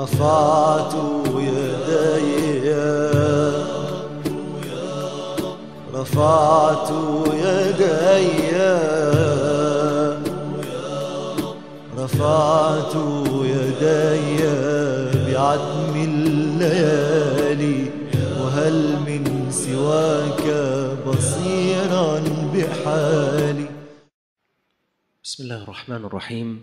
رفعت يدي رفعت يدي رفعت يدي بعدم الليالي وهل من سواك بصيرا بحالي بسم الله الرحمن الرحيم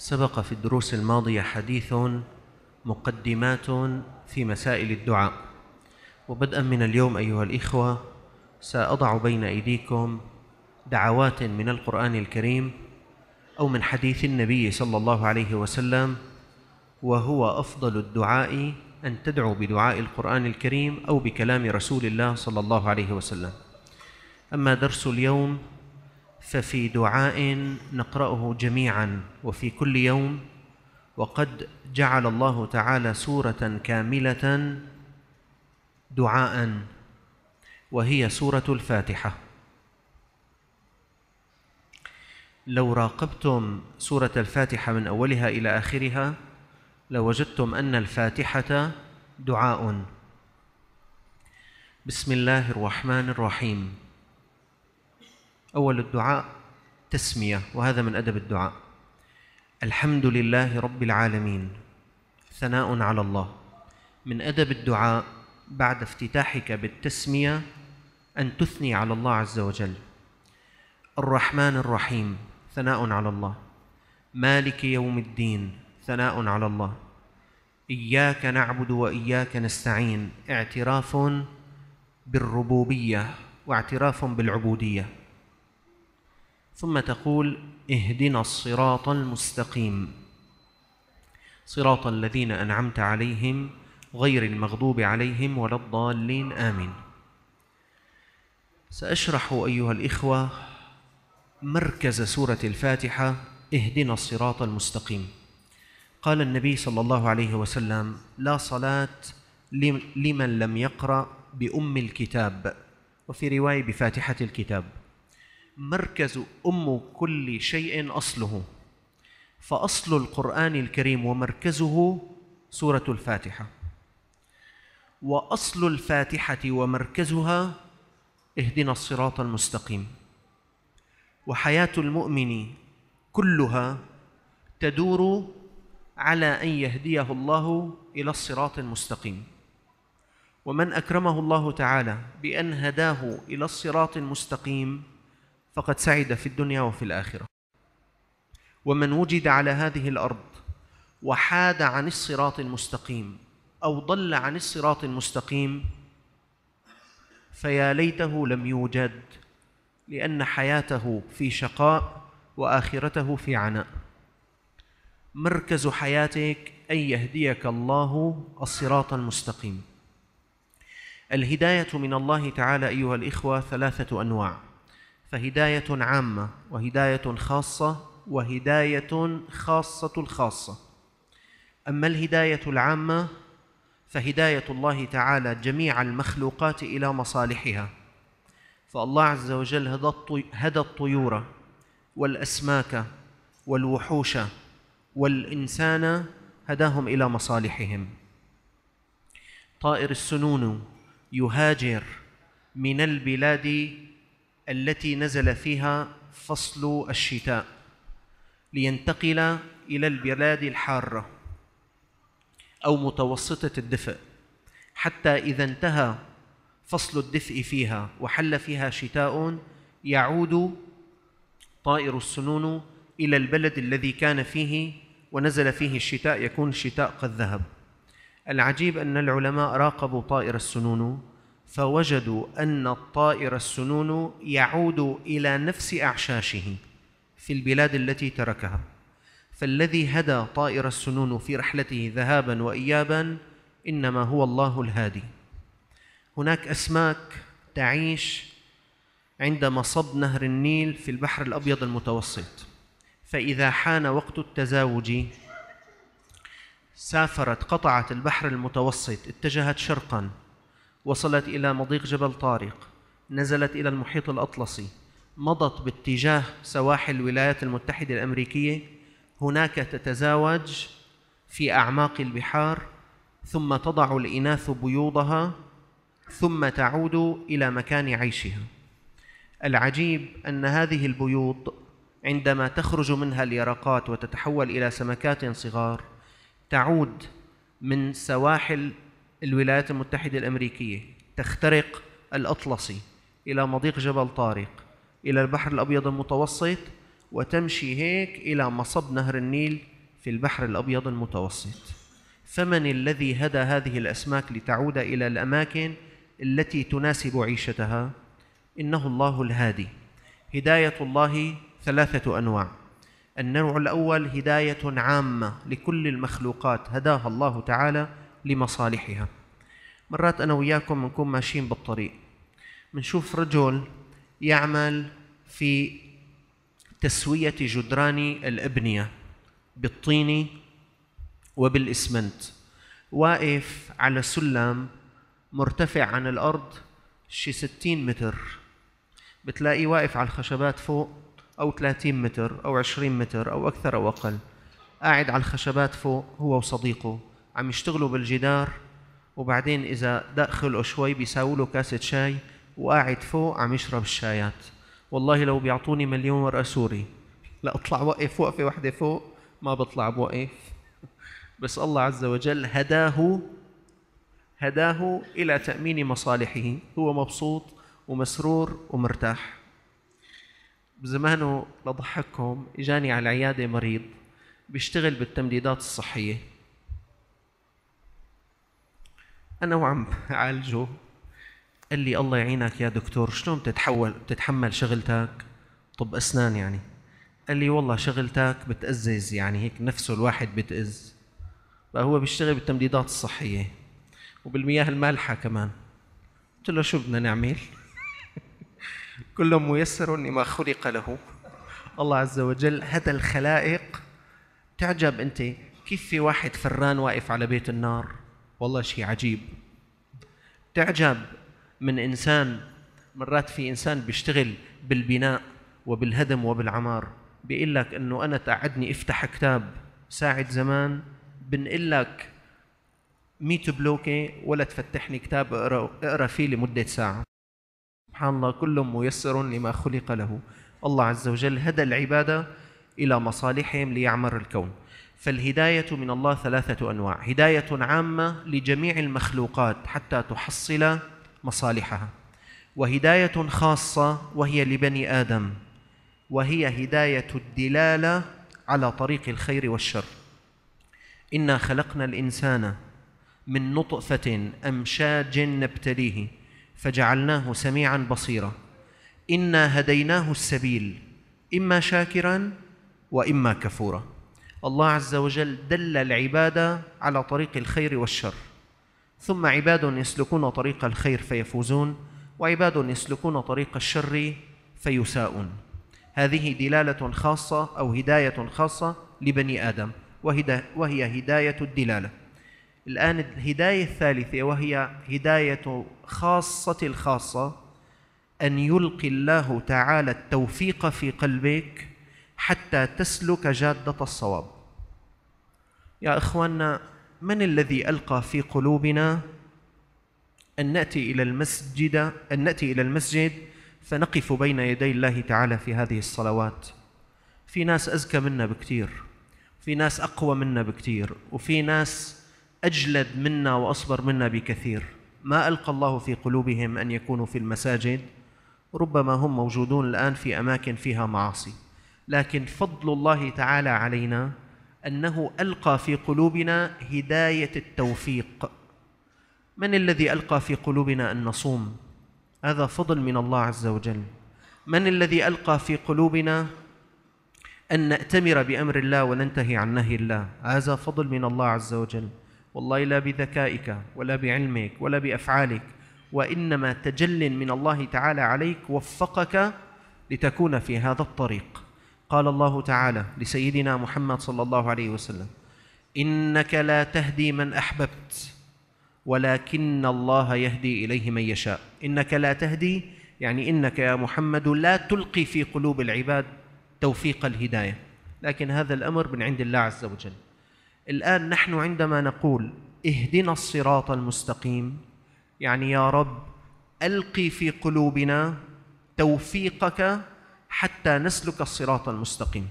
سبق في الدروس الماضية حديث مقدمات في مسائل الدعاء وبدءا من اليوم أيها الإخوة سأضع بين أيديكم دعوات من القرآن الكريم أو من حديث النبي صلى الله عليه وسلم وهو أفضل الدعاء أن تدعو بدعاء القرآن الكريم أو بكلام رسول الله صلى الله عليه وسلم أما درس اليوم ففي دعاء نقرأه جميعا وفي كل يوم وقد جعل الله تعالى سورة كاملة دعاء وهي سورة الفاتحة لو راقبتم سورة الفاتحة من أولها إلى آخرها لوجدتم أن الفاتحة دعاء بسم الله الرحمن الرحيم أول الدعاء تسمية وهذا من أدب الدعاء الحمد لله رب العالمين ثناء على الله من أدب الدعاء بعد افتتاحك بالتسمية أن تثني على الله عز وجل الرحمن الرحيم ثناء على الله مالك يوم الدين ثناء على الله إياك نعبد وإياك نستعين اعتراف بالربوبية واعتراف بالعبودية ثم تقول اهدنا الصراط المستقيم صراط الذين أنعمت عليهم غير المغضوب عليهم ولا الضالين آمين سأشرح أيها الإخوة مركز سورة الفاتحة اهدنا الصراط المستقيم قال النبي صلى الله عليه وسلم لا صلاة لمن لم يقرأ بأم الكتاب وفي رواية بفاتحة الكتاب مركز أم كل شيء أصله فأصل القرآن الكريم ومركزه سورة الفاتحة وأصل الفاتحة ومركزها اهدنا الصراط المستقيم وحياة المؤمن كلها تدور على أن يهديه الله إلى الصراط المستقيم ومن أكرمه الله تعالى بأن هداه إلى الصراط المستقيم فقد سعد في الدنيا وفي الآخرة ومن وجد على هذه الأرض وحاد عن الصراط المستقيم أو ضل عن الصراط المستقيم فيا ليته لم يوجد لأن حياته في شقاء وآخرته في عناء مركز حياتك أن يهديك الله الصراط المستقيم الهداية من الله تعالى أيها الإخوة ثلاثة أنواع فهداية عامة وهداية خاصة وهداية خاصة الخاصة أما الهداية العامة فهداية الله تعالى جميع المخلوقات إلى مصالحها فالله عز وجل هدى الطيور والأسماك والوحوش والإنسان هداهم إلى مصالحهم طائر السنون يهاجر من البلاد التي نزل فيها فصل الشتاء لينتقل إلى البلاد الحارة أو متوسطة الدفء حتى إذا انتهى فصل الدفء فيها وحل فيها شتاء يعود طائر السنون إلى البلد الذي كان فيه ونزل فيه الشتاء يكون الشتاء قد ذهب العجيب أن العلماء راقبوا طائر السنون فوجدوا أن الطائر السنون يعود إلى نفس أعشاشه في البلاد التي تركها فالذي هدى طائر السنون في رحلته ذهابا وإيابا إنما هو الله الهادي هناك أسماك تعيش عند مصب نهر النيل في البحر الأبيض المتوسط فإذا حان وقت التزاوج سافرت قطعت البحر المتوسط اتجهت شرقا وصلت إلى مضيق جبل طارق نزلت إلى المحيط الأطلسي مضت باتجاه سواحل الولايات المتحدة الأمريكية هناك تتزاوج في أعماق البحار ثم تضع الإناث بيوضها ثم تعود إلى مكان عيشها العجيب أن هذه البيوض عندما تخرج منها اليرقات وتتحول إلى سمكات صغار تعود من سواحل الولايات المتحدة الأمريكية تخترق الأطلسي إلى مضيق جبل طارق إلى البحر الأبيض المتوسط وتمشي هيك إلى مصب نهر النيل في البحر الأبيض المتوسط فمن الذي هدى هذه الأسماك لتعود إلى الأماكن التي تناسب عيشتها إنه الله الهادي هداية الله ثلاثة أنواع النوع الأول هداية عامة لكل المخلوقات هداها الله تعالى لمصالحها مرات أنا وياكم بنكون ماشيين بالطريق بنشوف رجل يعمل في تسوية جدران الأبنية بالطين وبالإسمنت واقف على سلم مرتفع عن الأرض شي 60 متر بتلاقيه واقف على الخشبات فوق أو 30 متر أو 20 متر أو أكثر أو أقل قاعد على الخشبات فوق هو وصديقه عم يشتغلوا بالجدار وبعدين إذا دق خلقه شوي بيساووا له كاسة شاي وقاعد فوق عم يشرب الشايات والله لو بيعطوني مليون ورقة سوري لا اطلع وقف وقفة واحدة فوق ما بطلع بوقف بس الله عز وجل هداه هداه إلى تأمين مصالحه هو مبسوط ومسرور ومرتاح بزمانه لضحككم اجاني على العياده مريض بيشتغل بالتمديدات الصحيه انا وعم عالجه قال لي الله يعينك يا دكتور شلون بتتحول بتتحمل شغلتك طب اسنان يعني قال لي والله شغلتك بتأزز يعني هيك نفسه الواحد بتأز بقى هو بيشتغل بالتمديدات الصحية وبالمياه المالحة كمان قلت له شو بدنا نعمل كل ميسر لما خلق له الله عز وجل هدى الخلائق تعجب انت كيف في واحد فران واقف على بيت النار والله شيء عجيب تعجب من إنسان مرات في إنسان بيشتغل بالبناء وبالهدم وبالعمار بيقول لك إنه أنا تقعدني افتح كتاب ساعة زمان بنقول لك 100 بلوكة ولا تفتحني كتاب اقرا اقرا فيه لمدة ساعة سبحان الله كل ميسر لما خلق له الله عز وجل هدى العبادة إلى مصالحهم ليعمر الكون فالهداية من الله ثلاثة أنواع هداية عامة لجميع المخلوقات حتى تحصل مصالحها وهداية خاصة وهي لبني آدم وهي هداية الدلالة على طريق الخير والشر إنا خلقنا الإنسان من نطفة أمشاج نبتليه فجعلناه سميعا بصيرا إنا هديناه السبيل إما شاكرا وإما كفورا الله عز وجل دل العباد على طريق الخير والشر ثم عباد يسلكون طريق الخير فيفوزون وعباد يسلكون طريق الشر فيساءون هذه دلالة خاصة أو هداية خاصة لبني آدم وهي هداية الدلالة الآن الهداية الثالثة وهي هداية خاصة الخاصة أن يلقي الله تعالى التوفيق في قلبك حتى تسلك جادة الصواب يا إخواننا من الذي ألقى في قلوبنا أن نأتي إلى المسجد أن نأتي إلى المسجد فنقف بين يدي الله تعالى في هذه الصلوات في ناس أزكى منا بكثير في ناس أقوى منا بكثير وفي ناس أجلد منا وأصبر منا بكثير ما ألقى الله في قلوبهم أن يكونوا في المساجد ربما هم موجودون الآن في أماكن فيها معاصي لكن فضل الله تعالى علينا انه القى في قلوبنا هدايه التوفيق من الذي القى في قلوبنا ان نصوم هذا فضل من الله عز وجل من الذي القى في قلوبنا ان ناتمر بامر الله وننتهي عن نهي الله هذا فضل من الله عز وجل والله لا بذكائك ولا بعلمك ولا بافعالك وانما تجل من الله تعالى عليك وفقك لتكون في هذا الطريق قال الله تعالى لسيدنا محمد صلى الله عليه وسلم انك لا تهدي من احببت ولكن الله يهدي اليه من يشاء انك لا تهدي يعني انك يا محمد لا تلقي في قلوب العباد توفيق الهدايه لكن هذا الامر من عند الله عز وجل الان نحن عندما نقول اهدنا الصراط المستقيم يعني يا رب القي في قلوبنا توفيقك حتى نسلك الصراط المستقيم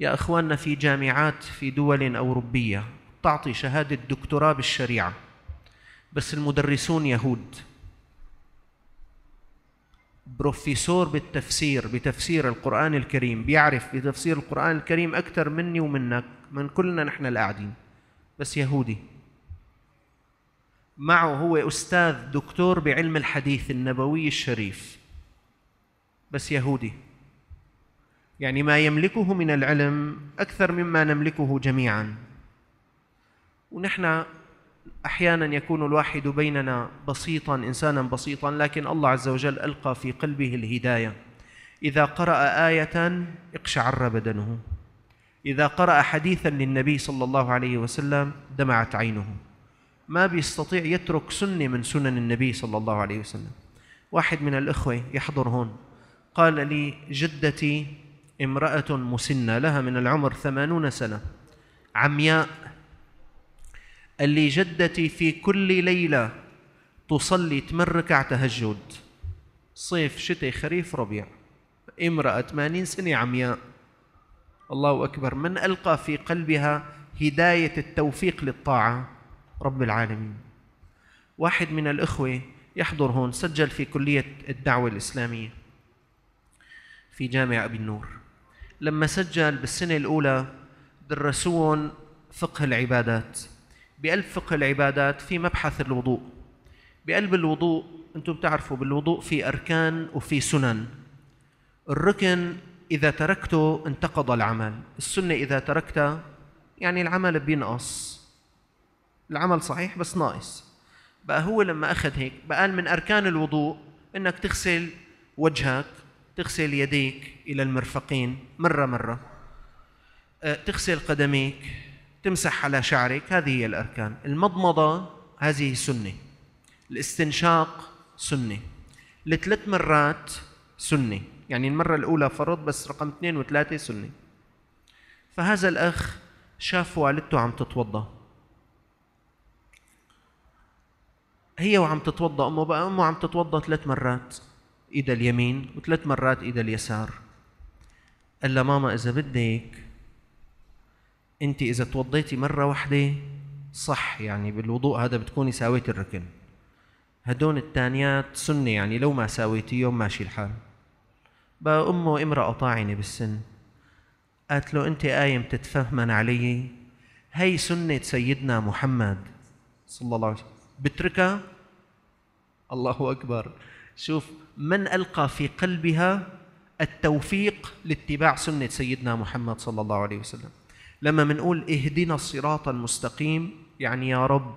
يا اخواننا في جامعات في دول اوروبيه تعطي شهاده دكتوراه بالشريعه بس المدرسون يهود بروفيسور بالتفسير بتفسير القرآن الكريم بيعرف بتفسير القرآن الكريم أكثر مني ومنك من كلنا نحن القاعدين بس يهودي معه هو أستاذ دكتور بعلم الحديث النبوي الشريف بس يهودي يعني ما يملكه من العلم اكثر مما نملكه جميعا ونحن احيانا يكون الواحد بيننا بسيطا انسانا بسيطا لكن الله عز وجل القى في قلبه الهدايه اذا قرا ايه اقشعر بدنه اذا قرا حديثا للنبي صلى الله عليه وسلم دمعت عينه ما بيستطيع يترك سنه من سنن النبي صلى الله عليه وسلم واحد من الاخوه يحضر هون قال لي جدتي امرأة مسنة لها من العمر ثمانون سنة عمياء قال لي جدتي في كل ليلة تصلي ثمان ركع تهجد صيف شتي خريف ربيع امرأة 80 سنة عمياء الله أكبر من ألقى في قلبها هداية التوفيق للطاعة رب العالمين واحد من الإخوة يحضر هون سجل في كلية الدعوة الإسلامية في جامع أبي النور لما سجل بالسنة الأولى درسون فقه العبادات بقلب فقه العبادات في مبحث الوضوء بقلب الوضوء أنتم بتعرفوا بالوضوء في أركان وفي سنن الركن إذا تركته انتقض العمل السنة إذا تركتها يعني العمل بينقص العمل صحيح بس ناقص بقى هو لما أخذ هيك بقى قال من أركان الوضوء أنك تغسل وجهك تغسل يديك إلى المرفقين مرة مرة أه، تغسل قدميك تمسح على شعرك هذه هي الأركان المضمضة هذه سنة الاستنشاق سنة لثلاث مرات سنة يعني المرة الأولى فرض بس رقم اثنين وثلاثة سنة فهذا الأخ شاف والدته عم تتوضأ هي وعم تتوضأ أمه بقى أمه عم تتوضأ ثلاث مرات ايدها اليمين وثلاث مرات ايدها اليسار قال لها ماما اذا بدك انت اذا توضيتي مره واحده صح يعني بالوضوء هذا بتكوني ساويتي الركن هدون الثانيات سنه يعني لو ما ساويتيهم ماشي الحال بقى امه امراه طاعنه بالسن قالت له انت قايم تتفهمن علي هي سنه سيدنا محمد صلى الله عليه وسلم بتركها الله اكبر شوف من ألقى في قلبها التوفيق لاتباع سنة سيدنا محمد صلى الله عليه وسلم لما منقول اهدنا الصراط المستقيم يعني يا رب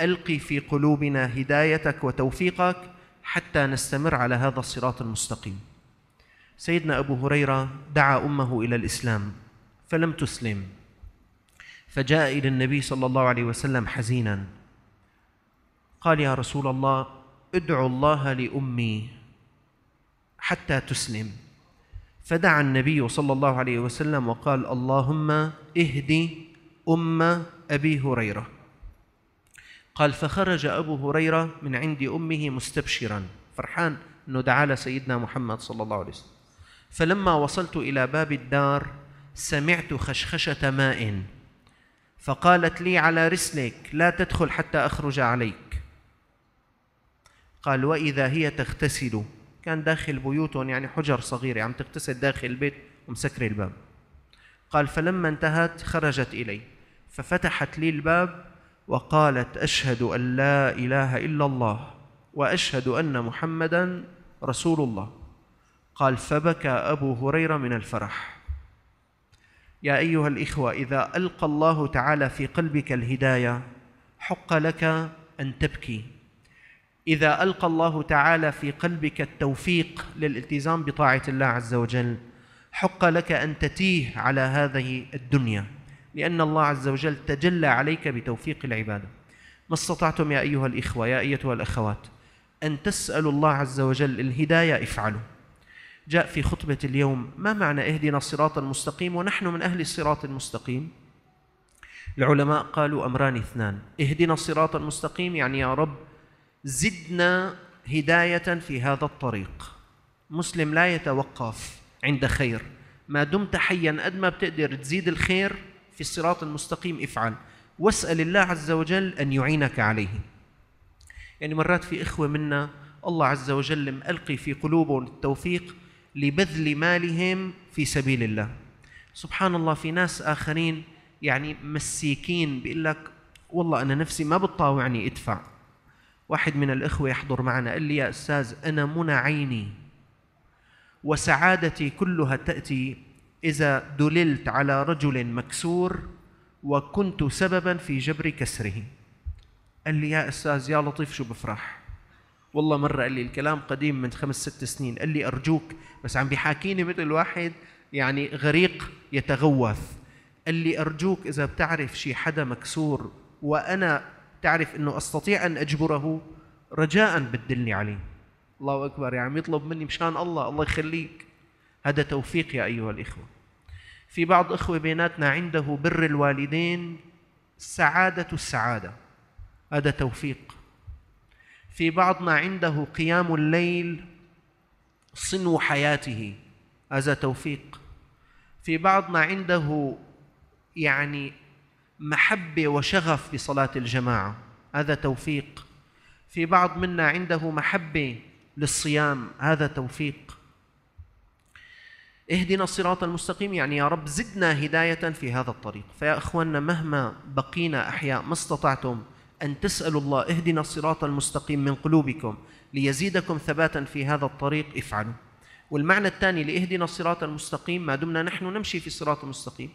ألقي في قلوبنا هدايتك وتوفيقك حتى نستمر على هذا الصراط المستقيم سيدنا أبو هريرة دعا أمه إلى الإسلام فلم تسلم فجاء إلى النبي صلى الله عليه وسلم حزينا قال يا رسول الله ادعوا الله لأمي حتى تسلم فدعا النبي صلى الله عليه وسلم وقال اللهم اهدي أم أبي هريرة قال فخرج أبو هريرة من عند أمه مستبشرا فرحان أنه دعا لسيدنا محمد صلى الله عليه وسلم فلما وصلت إلى باب الدار سمعت خشخشة ماء فقالت لي على رسلك لا تدخل حتى أخرج عليك قال وإذا هي تغتسل كان داخل بيوتهم يعني حجر صغيرة عم يعني تغتسل داخل البيت ومسكر الباب قال فلما انتهت خرجت إلي ففتحت لي الباب وقالت أشهد أن لا إله إلا الله وأشهد أن محمدا رسول الله قال فبكى أبو هريرة من الفرح يا أيها الإخوة إذا ألقى الله تعالى في قلبك الهداية حق لك أن تبكي إذا ألقى الله تعالى في قلبك التوفيق للالتزام بطاعة الله عز وجل حق لك أن تتيه على هذه الدنيا لأن الله عز وجل تجلى عليك بتوفيق العبادة ما استطعتم يا أيها الإخوة يا أيتها الأخوات أن تسألوا الله عز وجل الهداية افعلوا جاء في خطبة اليوم ما معنى اهدنا الصراط المستقيم ونحن من أهل الصراط المستقيم العلماء قالوا أمران اثنان اهدنا الصراط المستقيم يعني يا رب زدنا هداية في هذا الطريق مسلم لا يتوقف عند خير ما دمت حيا قد ما بتقدر تزيد الخير في الصراط المستقيم افعل واسأل الله عز وجل أن يعينك عليه يعني مرات في إخوة منا الله عز وجل مألقي في قلوبهم التوفيق لبذل مالهم في سبيل الله سبحان الله في ناس آخرين يعني مسيكين بيقول لك والله أنا نفسي ما بتطاوعني أدفع واحد من الإخوة يحضر معنا قال لي يا أستاذ أنا منى عيني وسعادتي كلها تأتي إذا دللت على رجل مكسور وكنت سببا في جبر كسره قال لي يا أستاذ يا لطيف شو بفرح والله مرة قال لي الكلام قديم من خمس ست سنين قال لي أرجوك بس عم بيحاكيني مثل واحد يعني غريق يتغوث قال لي أرجوك إذا بتعرف شي حدا مكسور وأنا تعرف انه استطيع ان اجبره رجاء بدلني عليه الله اكبر يعني عم يطلب مني مشان الله الله يخليك هذا توفيق يا ايها الاخوه في بعض اخوه بيناتنا عنده بر الوالدين سعاده السعاده هذا توفيق في بعضنا عنده قيام الليل صنو حياته هذا توفيق في بعضنا عنده يعني محبه وشغف بصلاه الجماعه هذا توفيق في بعض منا عنده محبه للصيام هذا توفيق اهدنا الصراط المستقيم يعني يا رب زدنا هدايه في هذا الطريق فيا اخواننا مهما بقينا احياء ما استطعتم ان تسالوا الله اهدنا الصراط المستقيم من قلوبكم ليزيدكم ثباتا في هذا الطريق افعلوا والمعنى الثاني لاهدنا الصراط المستقيم ما دمنا نحن نمشي في الصراط المستقيم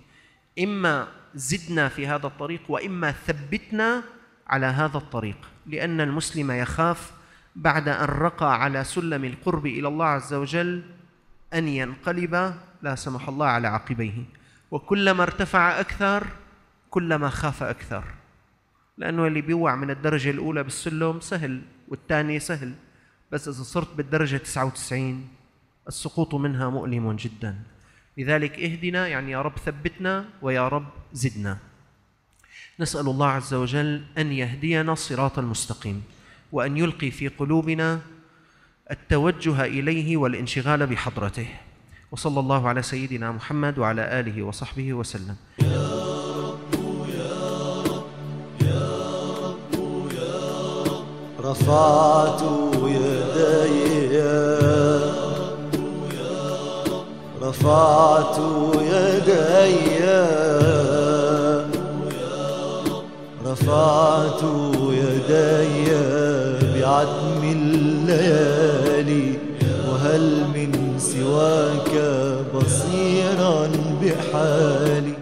إما زدنا في هذا الطريق وإما ثبتنا على هذا الطريق لأن المسلم يخاف بعد أن رقى على سلم القرب إلى الله عز وجل أن ينقلب لا سمح الله على عقبيه وكلما ارتفع أكثر كلما خاف أكثر لأنه اللي بيوع من الدرجة الأولى بالسلم سهل والثانية سهل بس إذا صرت بالدرجة 99 السقوط منها مؤلم جداً لذلك اهدنا يعني يا رب ثبتنا ويا رب زدنا نسال الله عز وجل ان يهدينا الصراط المستقيم وان يلقي في قلوبنا التوجه اليه والانشغال بحضرته وصلى الله على سيدنا محمد وعلى اله وصحبه وسلم رفعت يدي رفعت يدي رفعت يدي بعدم الليالي وهل من سواك بصيرا بحالي